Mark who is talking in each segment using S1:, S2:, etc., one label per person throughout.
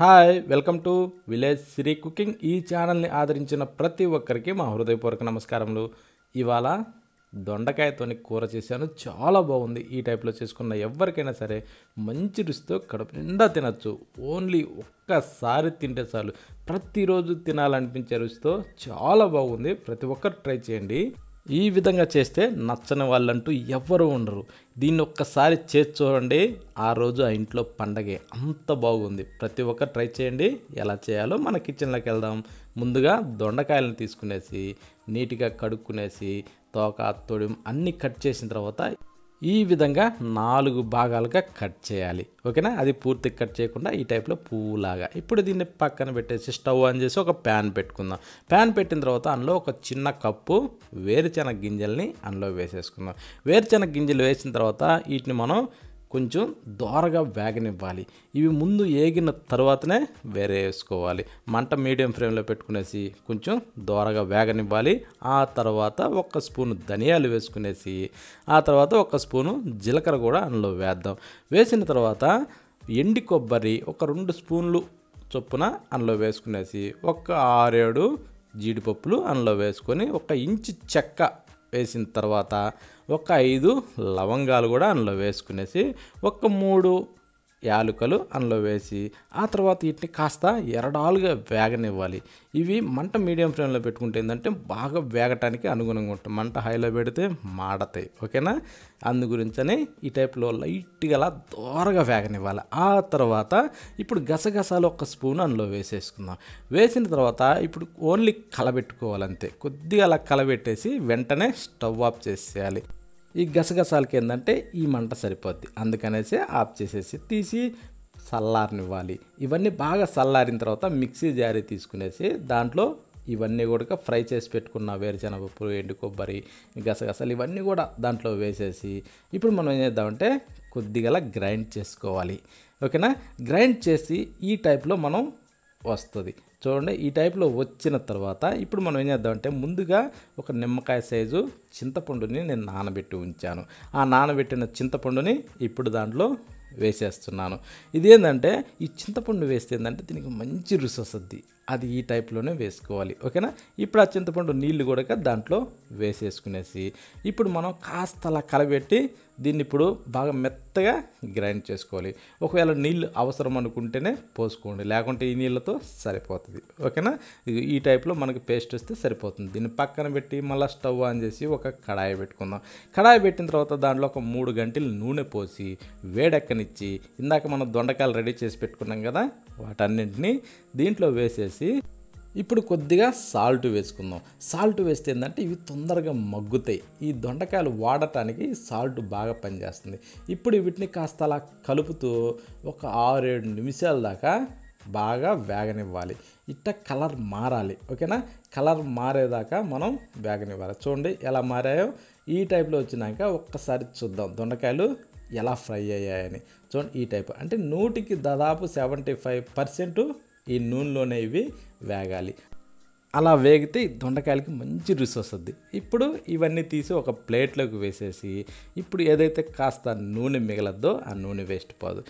S1: hi welcome to village Sri cooking ఈ ఛానల్ని ఆదరించిన ప్రతి ఒక్కరికి మా హృదయపూర్వక నమస్కారములు ఇవాళ దొండకాయతోని కూర చేశాను చాలా బాగుంది ఈ టైప్లో చేసుకున్న ఎవరికైనా సరే మంచి రుచితో కడుపు నిండా తినచ్చు ఓన్లీ ఒక్కసారి తింటే చాలు ప్రతిరోజు తినాలనిపించే రుచితో చాలా బాగుంది ప్రతి ఒక్కరు ట్రై చేయండి ఈ విధంగా చేస్తే నచ్చని వాళ్ళంటూ ఎవ్వరూ ఉండరు దీన్ని ఒక్కసారి చేసి చూడండి ఆ రోజు ఆ ఇంట్లో పండగే అంత బాగుంది ప్రతి ఒక్క ట్రై చేయండి ఎలా చేయాలో మన కిచెన్లోకి వెళ్దాం ముందుగా దొండకాయలను తీసుకునేసి నీట్గా కడుక్కునేసి తోక తొడి అన్నీ కట్ చేసిన తర్వాత ఈ విధంగా నాలుగు భాగాలుగా కట్ చేయాలి ఓకేనా అది పూర్తి కట్ చేయకుండా ఈ టైప్లో పువ్వులాగా ఇప్పుడు దీన్ని పక్కన పెట్టేసి స్టవ్ ఆన్ చేసి ఒక ప్యాన్ పెట్టుకుందాం ప్యాన్ పెట్టిన తర్వాత అందులో ఒక చిన్న కప్పు వేరుచెనగ గింజల్ని అందులో వేసేసుకుందాం వేరుచెనగ గింజలు వేసిన తర్వాత వీటిని మనం కొంచెం దోరగా వేగనివ్వాలి ఇవి ముందు ఏగిన తర్వాతనే వేరే వేసుకోవాలి మంట మీడియం ఫ్లేమ్లో పెట్టుకునేసి కొంచెం దోరగా వేగనివ్వాలి ఆ తర్వాత ఒక స్పూను ధనియాలు వేసుకునేసి ఆ తర్వాత ఒక స్పూను జీలకర్ర కూడా అందులో వేద్దాం వేసిన తర్వాత ఎండి కొబ్బరి ఒక రెండు స్పూన్లు చొప్పున అందులో వేసుకునేసి ఒక ఆరేడు జీడిపప్పులు అందులో వేసుకొని ఒక ఇంచు చెక్క వేసిన తర్వాత ఒక ఐదు లవంగాలు కూడా అందులో వేసుకునేసి ఒక మూడు యాలుకలు అందులో వేసి ఆ తర్వాత వీటిని కాస్త ఎరడాలుగా వేగనివ్వాలి ఇవి మంట మీడియం ఫ్లేమ్లో పెట్టుకుంటే ఏంటంటే బాగా వేగటానికి అనుగుణంగా ఉంటుంది మంట హైలో పెడితే మాడతాయి ఓకేనా అందు గురించని ఈ టైప్లో లైట్గా అలా దోరగా వేగనివ్వాలి ఆ తర్వాత ఇప్పుడు గసగసాలు ఒక స్పూన్ అందులో వేసేసుకుందాం వేసిన తర్వాత ఇప్పుడు ఓన్లీ కలబెట్టుకోవాలంతే కొద్దిగా అలా కలబెట్టేసి వెంటనే స్టవ్ ఆఫ్ చేసేయాలి ఈ గసగసాలకి ఏంటంటే ఈ మంట సరిపోద్ది అందుకనేసి ఆఫ్ చేసేసి తీసి చల్లారనివ్వాలి ఇవన్నీ బాగా చల్లారిన తర్వాత మిక్సీ జారీ తీసుకునేసి దాంట్లో ఇవన్నీ కూడా ఫ్రై చేసి పెట్టుకున్న వేరుశనగపప్పు ఎండు కొబ్బరి గసగసాలు ఇవన్నీ కూడా దాంట్లో వేసేసి ఇప్పుడు మనం ఏం చేద్దామంటే కొద్దిగా గ్రైండ్ చేసుకోవాలి ఓకేనా గ్రైండ్ చేసి ఈ టైప్లో మనం వస్తుంది చూడండి ఈ టైప్లో వచ్చిన తర్వాత ఇప్పుడు మనం ఏం చేద్దామంటే ముందుగా ఒక నిమ్మకాయ సైజు చింతపండుని నేను నానబెట్టి ఉంచాను ఆ నానబెట్టిన చింతపండుని ఇప్పుడు దాంట్లో వేసేస్తున్నాను ఇదేంటంటే ఈ చింతపండు వేస్తే ఏంటంటే దీనికి మంచి రుచి వస్తుంది అది ఈ టైప్లోనే వేసుకోవాలి ఓకేనా ఇప్పుడు ఆ చింతపండు నీళ్లు కూడా దాంట్లో వేసేసుకునేసి ఇప్పుడు మనం కాస్త అలా కలబెట్టి దీన్ని ఇప్పుడు బాగా మెత్తగా గ్రైండ్ చేసుకోవాలి ఒకవేళ నీళ్ళు అవసరం అనుకుంటేనే పోసుకోండి లేకుంటే ఈ నీళ్ళతో సరిపోతుంది ఓకేనా ఈ టైప్లో మనకి పేస్ట్ వస్తే సరిపోతుంది దీన్ని పక్కన పెట్టి మళ్ళీ స్టవ్ ఆన్ చేసి ఒక కడాయి పెట్టుకుందాం కడాయి పెట్టిన తర్వాత దాంట్లో ఒక మూడు గంటలు నూనె పోసి వేడెక్కనిచ్చి ఇందాక మనం దొండకాయలు రెడీ చేసి పెట్టుకున్నాం కదా వాటన్నింటినీ దీంట్లో వేసేసి వేసేసి ఇప్పుడు కొద్దిగా సాల్ట్ వేసుకుందాం సాల్ట్ వేస్తే ఏంటంటే ఇవి తొందరగా మగ్గుతాయి ఈ దొండకాయలు వాడటానికి సాల్ట్ బాగా పనిచేస్తుంది ఇప్పుడు వీటిని కాస్త అలా కలుపుతూ ఒక ఆరేడు నిమిషాల దాకా బాగా వేగనివ్వాలి ఇట్ట కలర్ మారాలి ఓకేనా కలర్ మారేదాకా మనం వేగనివ్వాలి చూడండి ఎలా మారాయో ఈ టైప్లో వచ్చినాక ఒక్కసారి చూద్దాం దొండకాయలు ఎలా ఫ్రై అయ్యాయని చూడండి ఈ టైప్ అంటే నూటికి దాదాపు సెవెంటీ ఫైవ్ పర్సెంట్ ఈ నూనెలోనే ఇవి వేగాలి అలా వేగితే దొండకాయలకి మంచి రుచి వస్తుంది ఇప్పుడు ఇవన్నీ తీసి ఒక ప్లేట్లోకి వేసేసి ఇప్పుడు ఏదైతే కాస్త నూనె మిగలద్దో ఆ నూనె వేస్ట్ పోదు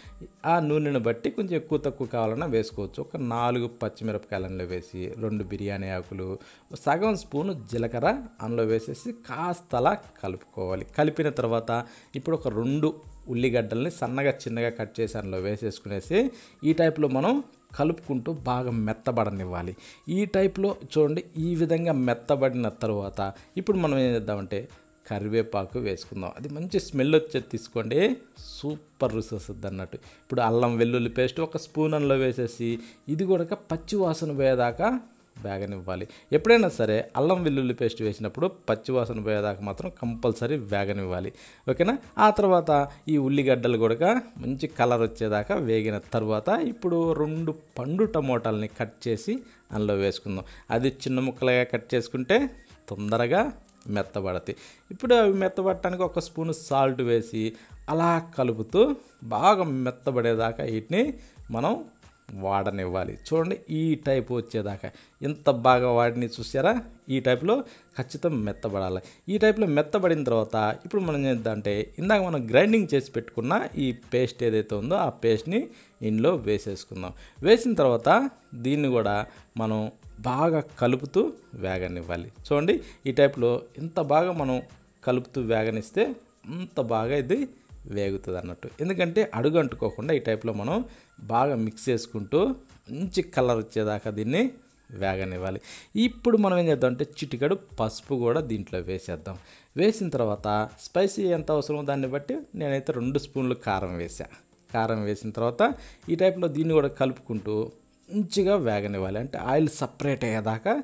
S1: ఆ నూనెను బట్టి కొంచెం ఎక్కువ తక్కువ కావాలన్నా వేసుకోవచ్చు ఒక నాలుగు పచ్చిమిరపకాయలను వేసి రెండు బిర్యానీ ఆకులు సగం స్పూను జీలకర్ర అందులో వేసేసి కాస్త అలా కలుపుకోవాలి కలిపిన తర్వాత ఇప్పుడు ఒక రెండు ఉల్లిగడ్డల్ని సన్నగా చిన్నగా కట్ చేసి అందులో వేసేసుకునేసి ఈ టైప్లో మనం కలుపుకుంటూ బాగా మెత్తబడనివ్వాలి ఈ టైప్లో చూడండి ఈ విధంగా మెత్తబడిన తర్వాత ఇప్పుడు మనం ఏం చేద్దామంటే కరివేపాకు వేసుకుందాం అది మంచి స్మెల్ వచ్చేది తీసుకోండి సూపర్ రుచి వస్తుంది అన్నట్టు ఇప్పుడు అల్లం వెల్లుల్లి పేస్ట్ ఒక స్పూన్లో వేసేసి ఇది కూడా పచ్చి వాసన పోయేదాకా వేగనివ్వాలి ఎప్పుడైనా సరే అల్లం వెల్లుల్లి పేస్ట్ వేసినప్పుడు పచ్చివాసన పోయేదాకా మాత్రం కంపల్సరీ వేగనివ్వాలి ఓకేనా ఆ తర్వాత ఈ ఉల్లిగడ్డలు కూడా మంచి కలర్ వచ్చేదాకా వేగిన తర్వాత ఇప్పుడు రెండు పండు టమోటాలని కట్ చేసి అందులో వేసుకుందాం అది చిన్న ముక్కలుగా కట్ చేసుకుంటే తొందరగా మెత్తబడతాయి ఇప్పుడు అవి మెత్తబడటానికి ఒక స్పూన్ సాల్ట్ వేసి అలా కలుపుతూ బాగా మెత్తబడేదాకా వీటిని మనం వాడనివ్వాలి చూడండి ఈ టైప్ వచ్చేదాకా ఎంత బాగా వాడిని చూసారా ఈ టైప్లో ఖచ్చితం మెత్తబడాలి ఈ టైప్లో మెత్తబడిన తర్వాత ఇప్పుడు మనం ఏంటంటే ఇందాక మనం గ్రైండింగ్ చేసి పెట్టుకున్న ఈ పేస్ట్ ఏదైతే ఉందో ఆ పేస్ట్ని ఇందులో వేసేసుకుందాం వేసిన తర్వాత దీన్ని కూడా మనం బాగా కలుపుతూ వేగనివ్వాలి చూడండి ఈ టైప్లో ఇంత బాగా మనం కలుపుతూ వేగనిస్తే అంత బాగా ఇది వేగుతుంది అన్నట్టు ఎందుకంటే అడుగు అంటుకోకుండా ఈ టైప్లో మనం బాగా మిక్స్ చేసుకుంటూ మంచి కలర్ వచ్చేదాకా దీన్ని వేగనివ్వాలి ఇప్పుడు మనం ఏం చేద్దాం అంటే చిటికడు పసుపు కూడా దీంట్లో వేసేద్దాం వేసిన తర్వాత స్పైసీ ఎంత అవసరమో దాన్ని బట్టి నేనైతే రెండు స్పూన్లు కారం వేసా కారం వేసిన తర్వాత ఈ టైప్లో దీన్ని కూడా కలుపుకుంటూ మంచిగా వేగనివ్వాలి అంటే ఆయిల్ సపరేట్ అయ్యేదాకా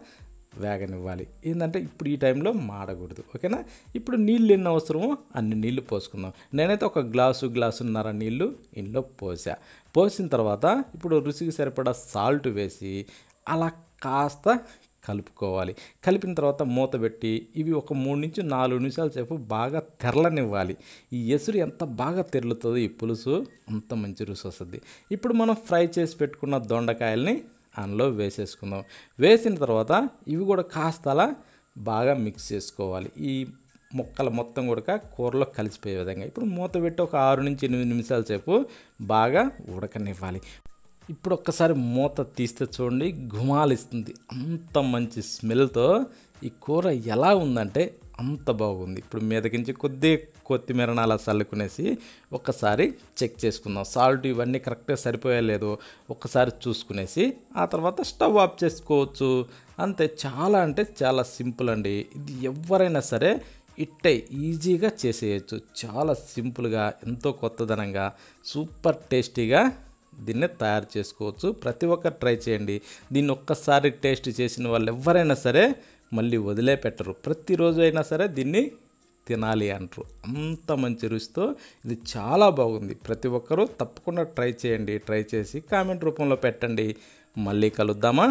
S1: వేగనివ్వాలి ఏంటంటే ఇప్పుడు ఈ టైంలో మాడకూడదు ఓకేనా ఇప్పుడు నీళ్ళు ఎన్ని అవసరమో అన్ని నీళ్ళు పోసుకుందాం నేనైతే ఒక గ్లాసు గ్లాసున్నర నీళ్ళు ఇంట్లో పోసా పోసిన తర్వాత ఇప్పుడు రుచికి సరిపడా సాల్ట్ వేసి అలా కాస్త కలుపుకోవాలి కలిపిన తర్వాత మూత పెట్టి ఇవి ఒక మూడు నుంచి నాలుగు నిమిషాల సేపు బాగా తెరలనివ్వాలి ఈ ఎసురు ఎంత బాగా తెరులుతుందో ఈ పులుసు అంత మంచి రుచి వస్తుంది ఇప్పుడు మనం ఫ్రై చేసి పెట్టుకున్న దొండకాయల్ని అందులో వేసేసుకుందాం వేసిన తర్వాత ఇవి కూడా కాస్త బాగా మిక్స్ చేసుకోవాలి ఈ ముక్కలు మొత్తం కూడక కూరలో కలిసిపోయే విధంగా ఇప్పుడు మూత పెట్టి ఒక ఆరు నుంచి ఎనిమిది నిమిషాల సేపు బాగా ఉడకనివ్వాలి ఇప్పుడు ఒక్కసారి మూత తీస్తే చూడండి గుమాలిస్తుంది అంత మంచి స్మెల్తో ఈ కూర ఎలా ఉందంటే అంత బాగుంది ఇప్పుడు మీదకించి కొద్ది కొత్తిమీర నాలా చల్లుకునేసి ఒక్కసారి చెక్ చేసుకుందాం సాల్ట్ ఇవన్నీ కరెక్ట్గా సరిపోయా లేదో ఒక్కసారి చూసుకునేసి ఆ తర్వాత స్టవ్ ఆఫ్ చేసుకోవచ్చు అంతే చాలా అంటే చాలా సింపుల్ అండి ఇది ఎవరైనా సరే ఇట్టే ఈజీగా చేసేయచ్చు చాలా సింపుల్గా ఎంతో కొత్తదనంగా సూపర్ టేస్టీగా దీన్ని తయారు చేసుకోవచ్చు ప్రతి ఒక్కరు ట్రై చేయండి దీన్ని ఒక్కసారి టేస్ట్ చేసిన వాళ్ళు ఎవరైనా సరే మళ్ళీ వదిలే పెట్టరు ప్రతిరోజు అయినా సరే దీన్ని తినాలి అంటారు అంత మంచి రుచితో ఇది చాలా బాగుంది ప్రతి ఒక్కరూ తప్పకుండా ట్రై చేయండి ట్రై చేసి కామెంట్ రూపంలో పెట్టండి మళ్ళీ కలుద్దామా